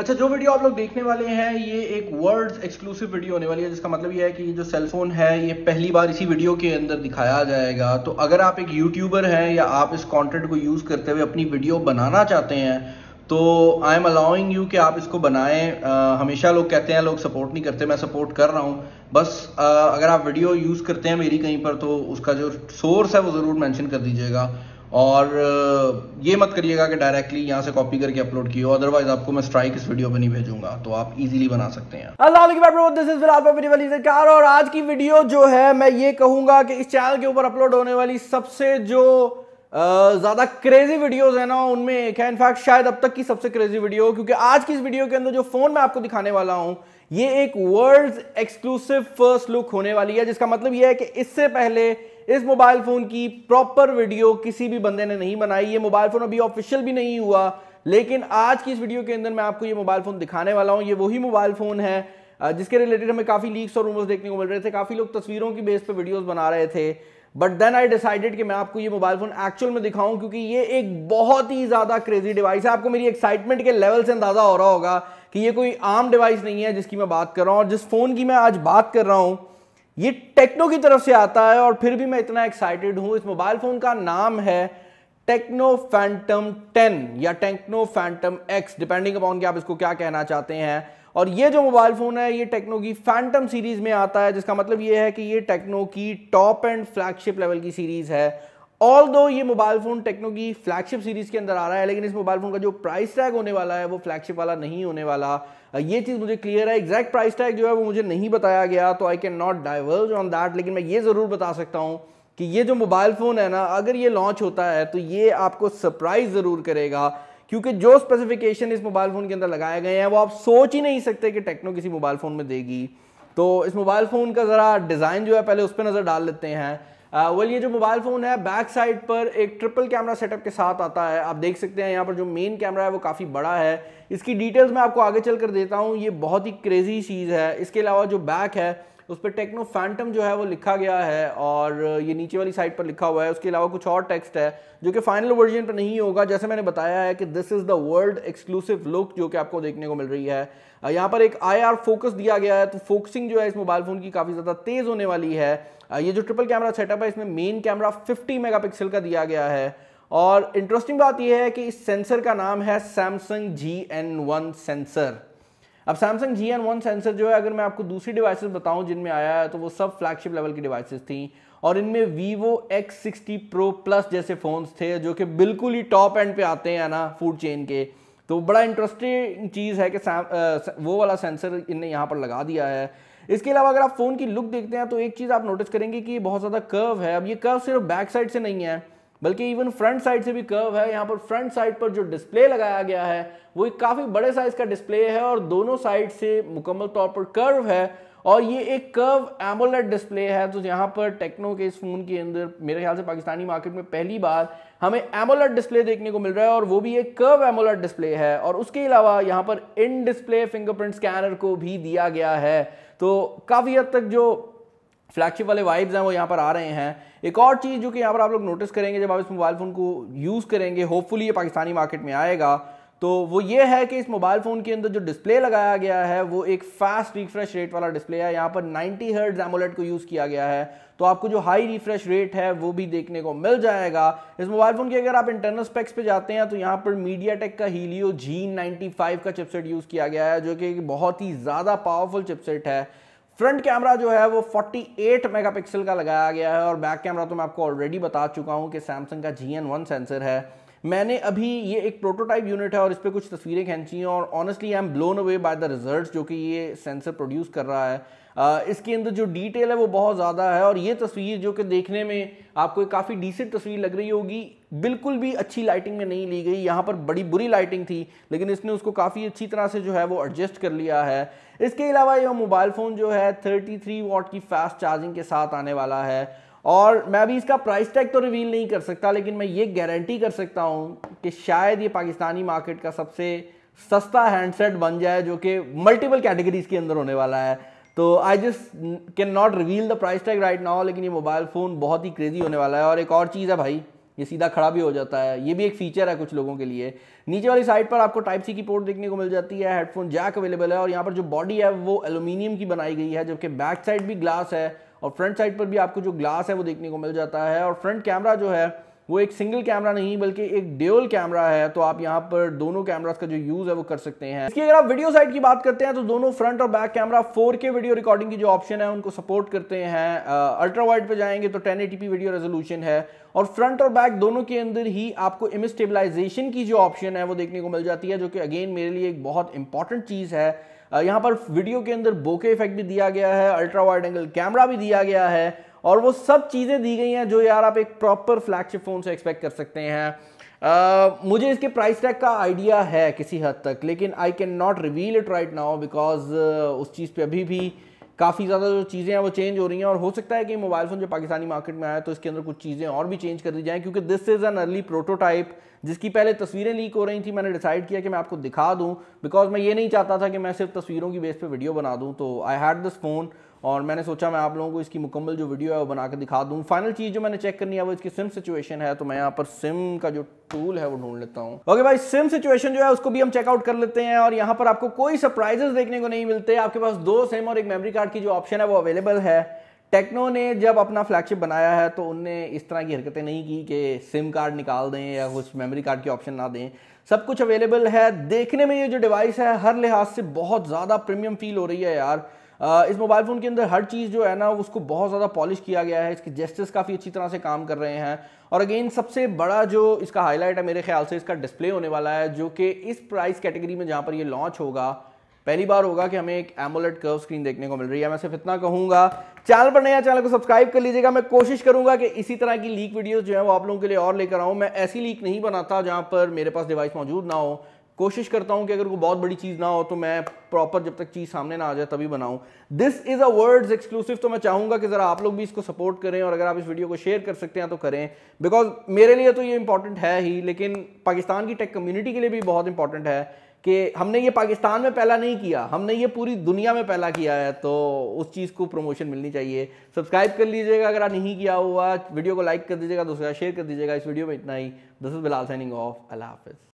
अच्छा जो वीडियो आप लोग देखने वाले हैं ये एक वर्ल्ड एक्सक्लूसिव वीडियो होने वाली है जिसका मतलब ये है कि जो सेलफोन है ये पहली बार इसी वीडियो के अंदर दिखाया जाएगा तो अगर आप एक यूट्यूबर हैं या आप इस कंटेंट को यूज़ करते हुए अपनी वीडियो बनाना चाहते हैं तो आई एम अलाउिंग यू कि आप इसको बनाएं आ, हमेशा लोग कहते हैं लोग सपोर्ट नहीं करते मैं सपोर्ट कर रहा हूँ बस आ, अगर आप वीडियो यूज़ करते हैं मेरी कहीं पर तो उसका जो सोर्स है वो ज़रूर मैंशन कर दीजिएगा और ये मत करिएगा कि डायरेक्टली यहाँ से कॉपी करके अपलोड किया अदरवाइज आपको मैं स्ट्राइक इस वीडियो पर नहीं भेजूंगा तो आप इजीली बना सकते हैं अल्लाह और आज की वीडियो जो है मैं ये कहूंगा कि इस चैनल के ऊपर अपलोड होने वाली सबसे जो ज़्यादा क्रेजी वीडियोस है ना उनमें एक है इनफैक्ट शायद अब तक की सबसे क्रेजी वीडियो क्योंकि आज की इस वीडियो के अंदर जो फ़ोन मैं आपको दिखाने वाला हूँ ये एक वर्ल्ड एक्सक्लूसिव फर्स्ट लुक होने वाली है जिसका मतलब ये है कि इससे पहले इस मोबाइल फोन की प्रॉपर वीडियो किसी भी बंदे ने नहीं बनाई ये मोबाइल फोन अभी ऑफिशियल भी नहीं हुआ लेकिन आज की इस वीडियो के अंदर मैं आपको ये मोबाइल फोन दिखाने वाला हूँ ये वही मोबाइल फोन है जिसके रिलेटेड हमें काफी लीक्स और रूमर्स देखने को मिल रहे थे काफी लोग तस्वीरों की बेस पर वीडियो बना रहे थे बट देन आई डिसाइडेड कि मैं आपको ये मोबाइल फोन एक्चुअल में दिखाऊं क्योंकि ये एक बहुत ही ज्यादा क्रेजी डिवाइस है आपको मेरी एक्साइटमेंट के लेवल से अंदाजा हो रहा होगा कि ये कोई आम डिवाइस नहीं है जिसकी मैं बात कर रहा हूं और जिस फोन की मैं आज बात कर रहा हूं ये टेक्नो की तरफ से आता है और फिर भी मैं इतना एक्साइटेड हूं इस मोबाइल फोन का नाम है टेक्नो फैंटम 10 या Tecno Phantom X depending upon कि आप इसको क्या कहना चाहते हैं और ये जो मोबाइल फोन है ये टेक्नो की फैंटम सीरीज में आता है जिसका मतलब ये है कि ये टेक्नो की टॉप एंड फ्लैगशिप लेवल की सीरीज है ऑल दो ये मोबाइल फोन टेक्नो की फ्लैगशिप सीरीज के अंदर आ रहा है लेकिन इस मोबाइल फोन का जो प्राइस टैग होने वाला है वो फ्लैगशिप वाला नहीं होने वाला ये चीज़ मुझे क्लियर है एग्जैक्ट प्राइस टैग जो है वो मुझे नहीं बताया गया तो I can not diverge on that लेकिन मैं ये ज़रूर बता सकता हूँ कि ये जो मोबाइल फ़ोन है ना अगर ये लॉन्च होता है तो ये आपको सरप्राइज ज़रूर करेगा क्योंकि जो स्पेसिफिकेशन इस मोबाइल फ़ोन के अंदर लगाए गए हैं वो आप सोच ही नहीं सकते कि टेक्नो किसी मोबाइल फ़ोन में देगी तो इस मोबाइल फ़ोन का ज़रा डिज़ाइन जो है पहले उस पर नज़र डाल लेते हैं वेल ये जो मोबाइल फ़ोन है बैक साइड पर एक ट्रिपल कैमरा सेटअप के साथ आता है आप देख सकते हैं यहाँ पर जो मेन कैमरा है वो काफ़ी बड़ा है इसकी डिटेल्स मैं आपको आगे चल कर देता हूँ ये बहुत ही क्रेजी चीज़ है इसके अलावा जो बैक है उस पर टेक्नो फैंटम जो है वो लिखा गया है और ये नीचे वाली साइड पर लिखा हुआ है उसके अलावा कुछ और टेक्स्ट है जो कि फाइनल वर्जन पर नहीं होगा जैसे मैंने बताया है कि this is the world exclusive look जो कि आपको देखने को मिल रही है यहाँ पर एक आई फोकस दिया गया है तो फोकसिंग जो है इस मोबाइल फ़ोन की काफ़ी ज़्यादा तेज़ होने वाली है ये जो ट्रिपल कैमरा सेटअप है इसमें मेन कैमरा फिफ्टी मेगा का दिया गया है और इंटरेस्टिंग बात यह है कि इस सेंसर का नाम है Samsung G N one sensor अब Samsung G N one sensor जो है अगर मैं आपको दूसरी डिवाइसेस बताऊं जिनमें आया है तो वो सब फ्लैगशिप लेवल की डिवाइसेस थी और इनमें Vivo X sixty pro plus जैसे फ़ोन्स थे जो कि बिल्कुल ही टॉप एंड पे आते हैं ना फूड चेन के तो बड़ा इंटरेस्टिंग चीज़ है कि वो वाला सेंसर इनने यहाँ पर लगा दिया है इसके अलावा अगर आप फ़ोन की लुक देखते हैं तो एक चीज़ आप नोटिस करेंगे कि बहुत ज़्यादा कर्व है अब ये कर्व सिर्फ बैक साइड से नहीं है बल्कि इवन फ्रंट साइड से भी कर्व है यहाँ पर फ्रंट साइड पर जो डिस्प्ले लगाया गया है वो एक काफ़ी बड़े साइज का डिस्प्ले है और दोनों साइड से मुकम्मल तौर पर कर्व है और ये एक कर्व एमोलेट डिस्प्ले है तो यहाँ पर टेक्नो के इस फ़ोन के अंदर मेरे ख्याल से पाकिस्तानी मार्केट में पहली बार हमें एमोलेट डिस्प्ले देखने को मिल रहा है और वो भी एक कर्व एमोलेट डिस्प्ले है और उसके अलावा यहाँ पर इन डिस्प्ले फिंगरप्रिंट स्कैनर को भी दिया गया है तो काफ़ी हद तक जो फ्लैगशिप वाले वाइब्स हैं वो यहाँ पर आ रहे हैं एक और चीज़ जो कि यहाँ पर आप लोग नोटिस करेंगे जब आप इस मोबाइल फ़ोन को यूज़ करेंगे होपफुली ये पाकिस्तानी मार्केट में आएगा तो वो ये है कि इस मोबाइल फ़ोन के अंदर जो डिस्प्ले लगाया गया है वो एक फास्ट रिफ्रेश रेट वाला डिस्प्ले है यहाँ पर 90 हर्ट एमोलेट को यूज़ किया गया है तो आपको जो हाई रिफ्रेश रेट है वो भी देखने को मिल जाएगा इस मोबाइल फ़ोन की अगर आप इंटरनल स्पेक्स पे जाते हैं तो यहाँ पर मीडिया टेक का हीलियो जी नाइन्टी का चिपसेट यूज़ किया गया है जो कि बहुत ही ज़्यादा पावरफुल चिपसेट है फ्रंट कैमरा जो है वो 48 मेगापिक्सल का लगाया गया है और बैक कैमरा तो मैं आपको ऑलरेडी बता चुका हूं कि सैमसंग का जी एन वन सेंसर है मैंने अभी ये एक प्रोटोटाइप यूनिट है और इस पर कुछ तस्वीरें खींची हैं और honestly I am blown away by the result जो कि ये सेंसर प्रोड्यूस कर रहा है इसके अंदर जो डिटेल है वो बहुत ज़्यादा है और ये तस्वीर जो कि देखने में आपको काफ़ी डिसेंट तस्वीर लग रही होगी बिल्कुल भी अच्छी लाइटिंग में नहीं ली गई यहाँ पर बड़ी बुरी लाइटिंग थी लेकिन इसने उसको काफ़ी अच्छी तरह से जो है वो एडजस्ट कर लिया है इसके अलावा यह मोबाइल फ़ोन जो है 33 वॉट की फास्ट चार्जिंग के साथ आने वाला है और मैं अभी इसका प्राइस टैग तो रिवील नहीं कर सकता लेकिन मैं ये गारंटी कर सकता हूँ कि शायद ये पाकिस्तानी मार्केट का सबसे सस्ता हैंडसेट बन जाए जो कि मल्टीपल कैटेगरीज के अंदर होने वाला है तो I just can not reveal the price tag right now लेकिन ये मोबाइल फ़ोन बहुत ही क्रेजी होने वाला है और एक और चीज़ है भाई ये सीधा खड़ा भी हो जाता है ये भी एक फीचर है कुछ लोगों के लिए नीचे वाली साइड पर आपको टाइप सी की पोर्ट देखने को मिल जाती है हेडफोन जैक अवेलेबल है और यहाँ पर जो बॉडी है वो एलुमिनियम की बनाई गई है जबकि बैक साइड भी ग्लास है और फ्रंट साइड पर भी आपको जो ग्लास है वो देखने को मिल जाता है और फ्रंट कैमरा जो है वो एक सिंगल कैमरा नहीं बल्कि एक डेल कैमरा है तो आप यहाँ पर दोनों कैमरास का जो यूज है वो कर सकते हैं इसकी अगर आप वीडियो साइड की बात करते हैं तो दोनों फ्रंट और back camera 4K video recording की जो ऑप्शन है उनको सपोर्ट करते हैं अल्ट्रा वाइड पे जाएंगे तो 1080p वीडियो रेजोल्यूशन है और फ्रंट और बैक दोनों के अंदर ही आपको इमेज स्टेबिलाईजेशन की जो ऑप्शन है वो देखने को मिल जाती है जो कि अगेन मेरे लिए एक बहुत इंपॉर्टेंट चीज़ है यहाँ पर वीडियो के अंदर बोके इफेक्ट भी दिया गया है अल्ट्रा वाइड एंगल कैमरा भी दिया गया है और वो सब चीज़ें दी गई हैं जो यार आप एक प्रॉपर फ्लैगशिप फ़ोन से एक्सपेक्ट कर सकते हैं आ, मुझे इसके प्राइस टैग का आइडिया है किसी हद तक लेकिन I can not reveal it right now because उस चीज़ पे अभी भी काफ़ी ज़्यादा जो चीज़ें हैं वो चेंज हो रही हैं और हो सकता है कि मोबाइल फ़ोन जो पाकिस्तानी मार्केट में आया तो इसके अंदर कुछ चीज़ें और भी चेंज कर दी जाएँ क्योंकि this is an early prototype जिसकी पहले तस्वीरें लीक हो रही थी मैंने डिसाइड किया कि मैं आपको दिखा दूँ बिकॉज मैं ये नहीं चाहता था कि मैं सिर्फ तस्वीरों की बेस पर वीडियो बना दूँ तो आई हैड दिस फ़ोन और मैंने सोचा मैं आप लोगों को इसकी मुकम्मल जो वीडियो है वो बना के दिखा दूँ फाइनल चीज़ जो मैंने चेक करनी है वो इसकी सिम सिचुएशन है तो मैं यहाँ पर सिम का जो टूल है वो ढूंढ लेता हूँ ओके भाई सिम सिचुएशन जो है उसको भी हम चेकआउट कर लेते हैं और यहाँ पर आपको कोई सरप्राइजेस देखने को नहीं मिलते आपके पास दो सिम और एक मेमरी कार्ड की जो ऑप्शन है वो अवेलेबल है टेक्नो ने जब अपना फ्लैगशिप बनाया है तो उनने इस तरह की हरकतें नहीं की कि सिम कार्ड निकाल दें या कुछ मेमोरी कार्ड की ऑप्शन ना दें सब कुछ अवेलेबल है देखने में ये जो डिवाइस है हर लिहाज से बहुत ज़्यादा प्रीमियम फील हो रही है यार इस मोबाइल फ़ोन के अंदर हर चीज़ जो है ना उसको बहुत ज़्यादा पॉलिश किया गया है इसके जेस्टर्स काफ़ी अच्छी तरह से काम कर रहे हैं और अगेन सबसे बड़ा जो इसका हाईलाइट है मेरे ख्याल से इसका डिस्प्ले होने वाला है जो कि इस प्राइस कैटेगरी में जहाँ पर ये लॉन्च होगा पहली बार होगा कि हमें एक एमोलेट कर्व स्क्रीन देखने को मिल रही है मैं सिर्फ इतना कहूंगा चैनल पर नया चैनल को सब्सक्राइब कर लीजिएगा मैं कोशिश करूंगा कि इसी तरह की लीक वीडियोस जो है वो आप लोगों के लिए और लेकर आऊं मैं ऐसी लीक नहीं बनाता जहां पर मेरे पास डिवाइस मौजूद ना हो कोशिश करता हूं कि अगर कोई बहुत बड़ी चीज़ ना हो तो मैं प्रॉपर जब तक चीज़ सामने ना आ जाए तभी बनाऊं this is a world's exclusive तो मैं चाहूंगा कि ज़रा आप लोग भी इसको सपोर्ट करें और अगर आप इस वीडियो को शेयर कर सकते हैं तो करें बिकॉज मेरे लिए तो ये इंपॉर्टेंट है ही लेकिन पाकिस्तान की टेक कम्युनिटी के लिए भी बहुत इंपॉर्टेंट है कि हमने ये पाकिस्तान में पहला नहीं किया हमने ये पूरी दुनिया में पहला किया है तो उस चीज़ को प्रमोशन मिलनी चाहिए सब्सक्राइब कर लीजिएगा अगर आप नहीं किया हुआ वीडियो को लाइक कर दीजिएगा दूसरा शेयर कर दीजिएगा इस वीडियो में इतना ही this is Bilal signing off अल्लाह हाफिज़